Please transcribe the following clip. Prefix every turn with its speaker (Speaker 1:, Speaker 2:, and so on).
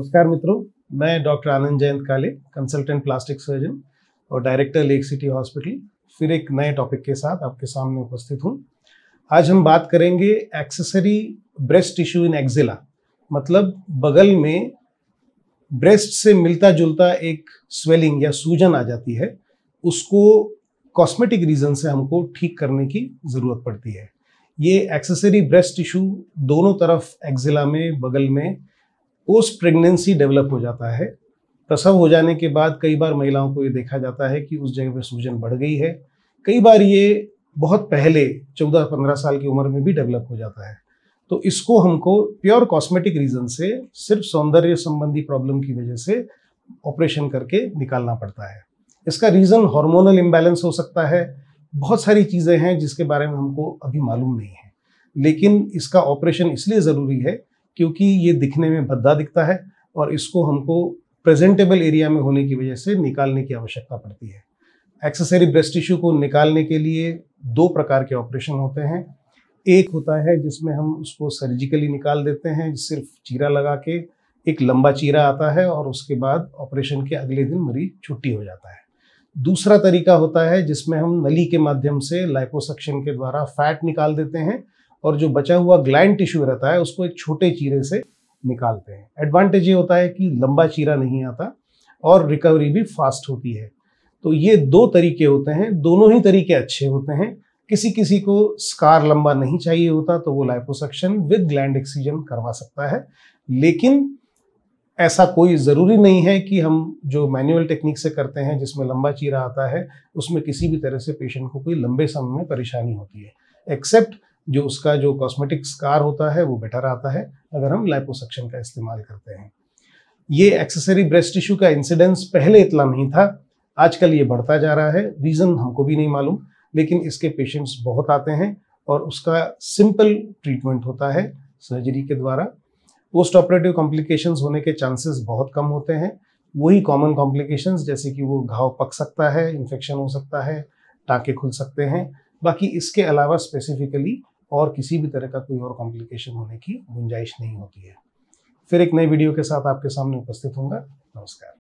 Speaker 1: नमस्कार मित्रों मैं doctor Anand Jayant Kale consultant plastic surgeon और डायरेक्टर लेक सिटी हॉस्पिटल फिर एक नए टॉपिक के साथ आपके सामने उपस्थित हूँ आज हम बात करेंगे accessory breast tissue in axilla मतलब बगल में ब्रेस्ट से मिलता जुलता एक स्वेलिंग या सूजन आ जाती है उसको कॉस्मेटिक रीज़न से हमको ठीक करने की ज़रूरत पड़ती है ये एक्सेसरी ब्रेस्ट टिश्यू दोनों तरफ एक्जिला में बगल में पोस्ट प्रेगनेंसी डेवलप हो जाता है प्रसव हो जाने के बाद कई बार महिलाओं को ये देखा जाता है कि उस जगह पर सूजन बढ़ गई है कई बार ये बहुत पहले चौदह पंद्रह साल की उम्र में भी डेवलप हो जाता है तो इसको हमको प्योर कॉस्मेटिक रीज़न से सिर्फ सौंदर्य संबंधी प्रॉब्लम की वजह से ऑपरेशन करके निकालना पड़ता है इसका रीज़न हार्मोनल इम्बैलेंस हो सकता है बहुत सारी चीज़ें हैं जिसके बारे में हमको अभी मालूम नहीं है लेकिन इसका ऑपरेशन इसलिए ज़रूरी है क्योंकि ये दिखने में भद्दा दिखता है और इसको हमको प्रेजेंटेबल एरिया में होने की वजह से निकालने की आवश्यकता पड़ती है एक्सेसरी ब्रेस्ट टिश्यू को निकालने के लिए दो प्रकार के ऑपरेशन होते हैं एक होता है जिसमें हम उसको सर्जिकली निकाल देते हैं सिर्फ चीरा लगा के एक लंबा चीरा आता है और उसके बाद ऑपरेशन के अगले दिन मरीज छुट्टी हो जाता है दूसरा तरीका होता है जिसमें हम नली के माध्यम से लाइपोसक्शन के द्वारा फैट निकाल देते हैं और जो बचा हुआ ग्लैंड टिश्यू रहता है उसको एक छोटे चीरे से निकालते हैं एडवांटेज ये होता है कि लंबा चीरा नहीं आता और रिकवरी भी फास्ट होती है तो ये दो तरीके होते हैं दोनों ही तरीके अच्छे होते हैं किसी किसी को स्कार लंबा नहीं चाहिए होता तो वो लाइपोसक्शन विद ग्लैंड एक्सीजन करवा सकता है लेकिन ऐसा कोई ज़रूरी नहीं है कि हम जो मैनुअल टेक्निक से करते हैं जिसमें लंबा चीरा आता है उसमें किसी भी तरह से पेशेंट को कोई लंबे समय में परेशानी होती है एक्सेप्ट जो उसका जो कॉस्मेटिक स्कार होता है वो बेटर आता है अगर हम लाइपोसक्शन का इस्तेमाल करते हैं ये एक्सेसरी ब्रेस्ट टिश्यू का इंसिडेंस पहले इतना नहीं था आजकल ये बढ़ता जा रहा है रीज़न हमको भी नहीं मालूम लेकिन इसके पेशेंट्स बहुत आते हैं और उसका सिंपल ट्रीटमेंट होता है सर्जरी के द्वारा पोस्ट ऑपरेटिव कॉम्प्लिकेशंस होने के चांसेस बहुत कम होते हैं वही कॉमन कॉम्प्लिकेशंस जैसे कि वो घाव पक सकता है इन्फेक्शन हो सकता है टाँके खुल सकते हैं बाकी इसके अलावा स्पेसिफिकली और किसी भी तरह का कोई और कॉम्प्लिकेशन होने की गुंजाइश नहीं होती है फिर एक नई वीडियो के साथ आपके सामने उपस्थित होंगे नमस्कार